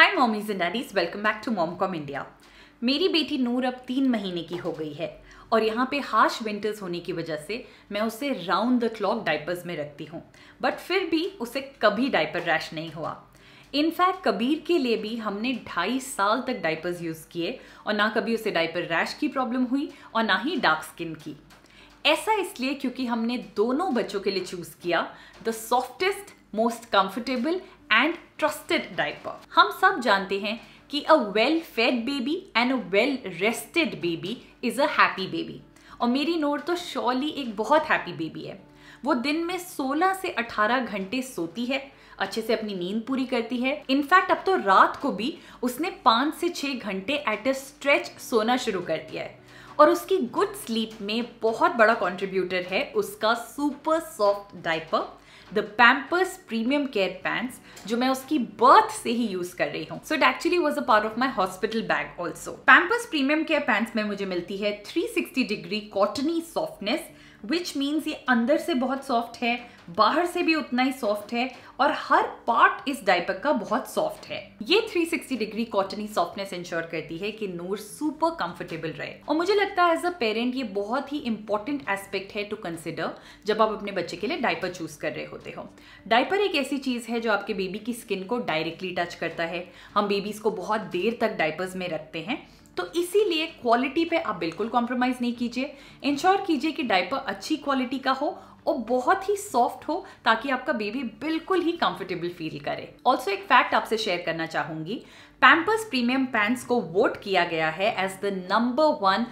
hi mommies and daddies welcome back to mom com India मेरी बेटी नूर अब तीन महीने की हो गई है और यहाँ पे हार्श विंटर्स होने की वजह से मैं उसे राउंड द क्लॉक डाइपर्स में रखती हूँ बट फिर भी उसे कभी डाइपर रैश नहीं हुआ इनफैक्ट कबीर के लिए भी हमने ढाई साल तक डाइपर्स यूज़ किए और ना कभी उसे डाइपर रैश की प्रॉब्लम हुई और ना ही डार्क स्किन की ऐसा इसलिए क्योंकि हमने दोनों बच्चों के लिए चूज़ किया the softest most comfortable and trusted diaper हम सब जानते हैं कि a well fed baby and a well rested baby is a happy baby और मेरी नोर तो श्योरली एक बहुत हैप्पी बेबी है वो दिन में 16 से 18 घंटे सोती है अच्छे से अपनी नींद पूरी करती है इनफैक्ट अब तो रात को भी उसने 5 से 6 घंटे एट अ स्ट्रेच सोना शुरू कर दिया है और उसकी गुड स्लीप में बहुत बड़ा कंट्रीब्यूटर है उसका super soft diaper the Pampers premium care pants जो मैं उसकी बर्थ से ही यूज कर रही हूँ so it actually was a part of my hospital bag also Pampers premium care pants में मुझे मिलती है 360 degree cottony softness which means ये अंदर से बहुत सॉफ्ट है बाहर से भी उतना ही सॉफ्ट है और हर पार्ट इस डायपर का बहुत सॉफ्ट है ये 360 डिग्री कॉटनी सॉफ्टनेस इंश्योर करती है कि नूर सुपर कंफर्टेबल रहे और मुझे लगता है एज अ पेरेंट ये बहुत ही इंपॉर्टेंट एस्पेक्ट है टू कंसिडर जब आप अपने बच्चे के लिए डायपर चूज कर रहे होते हो डायपर एक ऐसी चीज है जो आपके बेबी की स्किन को डायरेक्टली टच करता है हम बेबीज को बहुत देर तक डायपर्स में रखते हैं तो इसीलिए क्वालिटी पे आप बिल्कुल कॉम्प्रोमाइज़ नहीं कीजिए इंश्योर कीजिए कि डायपर अच्छी क्वालिटी का हो और बहुत ही सॉफ्ट हो ताकि आपका बेबी बिल्कुल ही कंफर्टेबल फील करे ऑल्सो एक फैक्ट आपसे शेयर करना चाहूंगी पैम्पर्स प्रीमियम पैंट्स को वोट किया गया है as the number one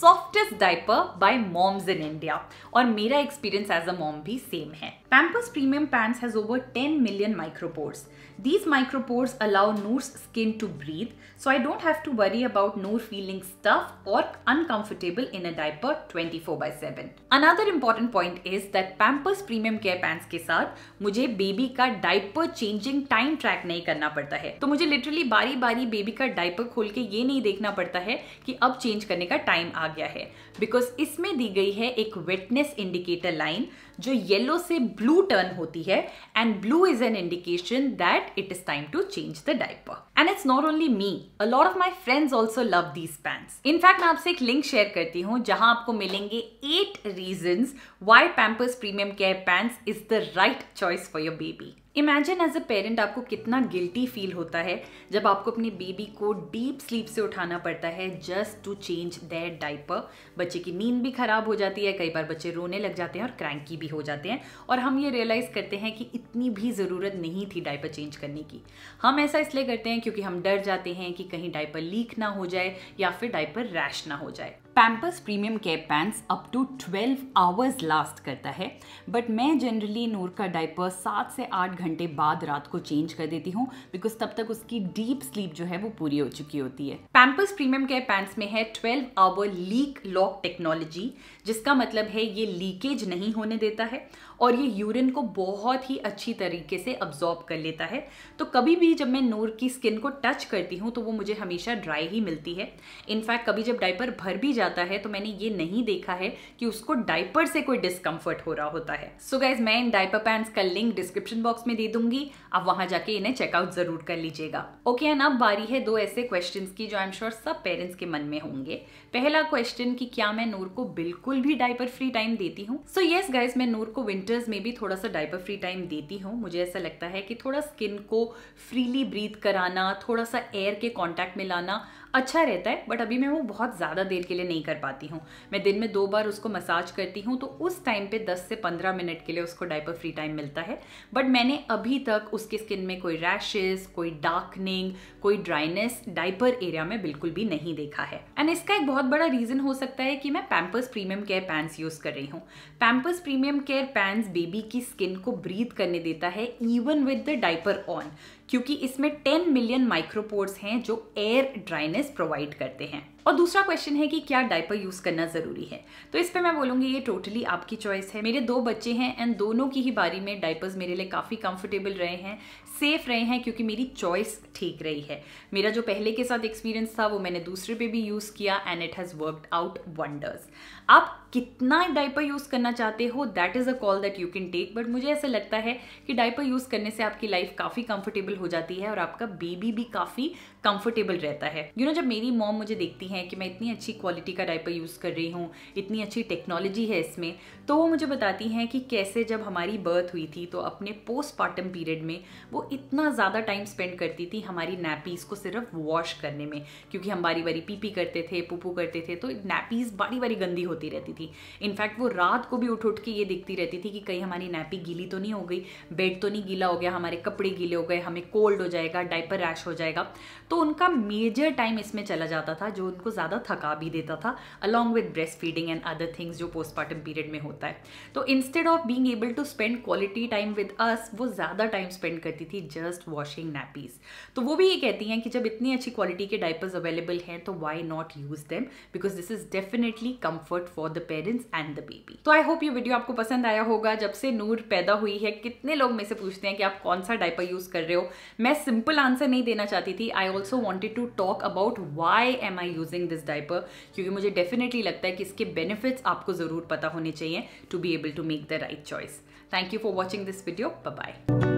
softest diaper by moms in India और मेरा एक्सपीरियंस एज अ मॉम भी सेम है Pampers premium pants has over 10 million micropores these micropores allow Noor skin to breathe so I don't have to worry about Noor feeling stuff और uncomfortable in a diaper twenty four by seven another important point is that Pampers premium care pants के साथ मुझे baby का diaper changing time track नहीं करना पड़ता है तो मुझे लिटरली बारी बारी बारी बेबी का डायपर खोल के ये नहीं देखना पड़ता है कि अब चेंज करने का टाइम आ गया है बिकॉज इसमें दी गई है एक वेटनेस इंडिकेटर लाइन जो येलो से ब्लू टर्न होती है and blue is an indication that it is time to change the diaper and it's not only me a lot of my friends also love these pants in fact मैं आपसे एक link share करती हूँ जहां आपको मिलेंगे eight reason why Pampers premium care pants is the right choice for your baby imagine as a parent आपको कितना गिल्टी फील होता है जब आपको अपनी बेबी को डीप स्लीप से उठाना पड़ता है just to change that diaper बच्चे की नींद भी खराब हो जाती है कई बार बच्चे रोने लग जाते हैं और क्रैंकी भी हो जाते हैं और हम ये रियलाइज़ करते हैं कि इतनी भी ज़रूरत नहीं थी डाइपर चेंज करने की हम ऐसा इसलिए करते हैं क्योंकि हम डर जाते हैं कि कहीं डाइपर लीक ना हो जाए या फिर डाइपर रैश ना हो जाए Pampers premium care pants up to 12 hours last करता है बट मैं जनरली नूर का डायपर सात से आठ घंटे बाद रात को चेंज कर देती हूँ बिकॉज तब तक उसकी डीप स्लीप जो है वो पूरी हो चुकी होती है पैम्पर्स प्रीमियम केयर पैंट्स में है 12 आवर लीक लॉक टेक्नोलॉजी जिसका मतलब है ये लीकेज नहीं होने देता है और ये यूरिन को बहुत ही अच्छी तरीके से अब्जॉर्ब कर लेता है तो कभी भी जब मैं नूर की स्किन को टच करती हूँ तो वो मुझे हमेशा ड्राई ही मिलती है इनफैक्ट कभी जब डायपर भर भी जा जाता है तो मैंने ये नहीं देखा है कि उसको डायपर से कोई डिस्कम्फर्ट हो रहा होता है सो so गाइज मैं इन डायपर पैंट्स का लिंक डिस्क्रिप्शन बॉक्स में दे दूंगी आप वहां जाके इन्हें चेकआउट जरूर कर लीजिएगा ओके एंड अब बारी है दो ऐसे क्वेश्चन की जो आई एम श्योर सब पेरेंट्स के मन में होंगे पहला क्वेश्चन की क्या मैं नूर को बिल्कुल भी डायपर फ्री टाइम देती हूँ सो येस गाइज मैं नूर को विंटर्स में भी थोड़ा सा डायपर फ्री टाइम देती हूँ मुझे ऐसा लगता है कि थोड़ा स्किन को फ्रीली ब्रीथ कराना थोड़ा सा एयर के कॉन्टैक्ट में लाना अच्छा रहता है बट अभी मैं वो बहुत ज़्यादा देर के लिए नहीं कर पाती हूँ मैं दिन में दो बार उसको मसाज करती हूँ तो उस टाइम पे 10 से 15 मिनट के लिए उसको डाइपर फ्री टाइम मिलता है बट मैंने अभी तक उसके स्किन में कोई रैशेस कोई डार्कनिंग कोई ड्राइनेस डाइपर एरिया में बिल्कुल भी नहीं देखा है एंड इसका एक बहुत बड़ा रीज़न हो सकता है कि मैं Pampers premium care pants use कर रही हूँ Pampers premium care pants baby की स्किन को ब्रीथ करने देता है even with the diaper on क्योंकि इसमें 10 मिलियन माइक्रोपोर्स हैं जो एयर ड्राइनेस प्रोवाइड करते हैं और दूसरा क्वेश्चन है कि क्या डायपर यूज़ करना ज़रूरी है तो इस पर मैं बोलूंगी ये टोटली आपकी चॉइस है मेरे दो बच्चे हैं एंड दोनों की ही बारी में डायपर्स मेरे लिए काफ़ी कंफर्टेबल रहे हैं सेफ रहे हैं क्योंकि मेरी चॉइस ठीक रही है मेरा जो पहले के साथ एक्सपीरियंस था वो मैंने दूसरे पे भी यूज़ किया and it has worked out wonders आप कितना डाइपर यूज़ करना चाहते हो that is a call that you can take but मुझे ऐसा लगता है कि डायपर यूज़ करने से आपकी लाइफ काफ़ी कंफर्टेबल हो जाती है और आपका बेबी भी काफ़ी कंफर्टेबल रहता है यू you नो know, जब मेरी मॉम मुझे देखती है हैं कि मैं इतनी अच्छी क्वालिटी का डायपर यूज़ कर रही हूँ इतनी अच्छी टेक्नोलॉजी है इसमें तो वो मुझे बताती हैं कि कैसे जब हमारी बर्थ हुई थी तो अपने पोस्टमार्टम पीरियड में वो इतना ज़्यादा टाइम स्पेंड करती थी हमारी नैपीज़ को सिर्फ वॉश करने में क्योंकि हम बारी बारी पीपी करते थे पुपू करते थे तो नैपीज़ बारी बारी गंदी होती रहती थी इनफैक्ट वो रात को भी उठ उठ के ये देखती रहती थी कि कहीं हमारी नैपी गीली तो नहीं हो गई बेड तो नहीं गीला हो गया हमारे कपड़े गीले हो गए हमें कोल्ड हो जाएगा डाइपर रैश हो जाएगा तो उनका मेजर टाइम इसमें चला जाता था जो उनको को ज़्यादा थका भी देता था along with breast feeding and other things जो पोस्टमार्टम पीरियड में होता है तो instead of being able to spend quality time with us वो ज़्यादा टाइम स्पेंड करती थी जस्ट वॉशिंग नैपीज तो वो भी ये कहती हैं कि जब इतनी अच्छी क्वालिटी के डाइपर्स अवेलेबल हैं तो why not use them because this is definitely comfort for the parents and the baby तो आई होप ये वीडियो आपको पसंद आया होगा जब से नूर पैदा हुई है कितने लोग मेरे से पूछते हैं कि आप कौन सा डायपर यूज कर रहे हो मैं सिंपल आंसर नहीं देना चाहती थी I also wanted to talk about why am I using using this diaper क्योंकि मुझे डेफिनेटली लगता है कि इसके बेनिफिट्स आपको ज़रूर पता होने चाहिए to be able to make the right choice thank you for watching this video bye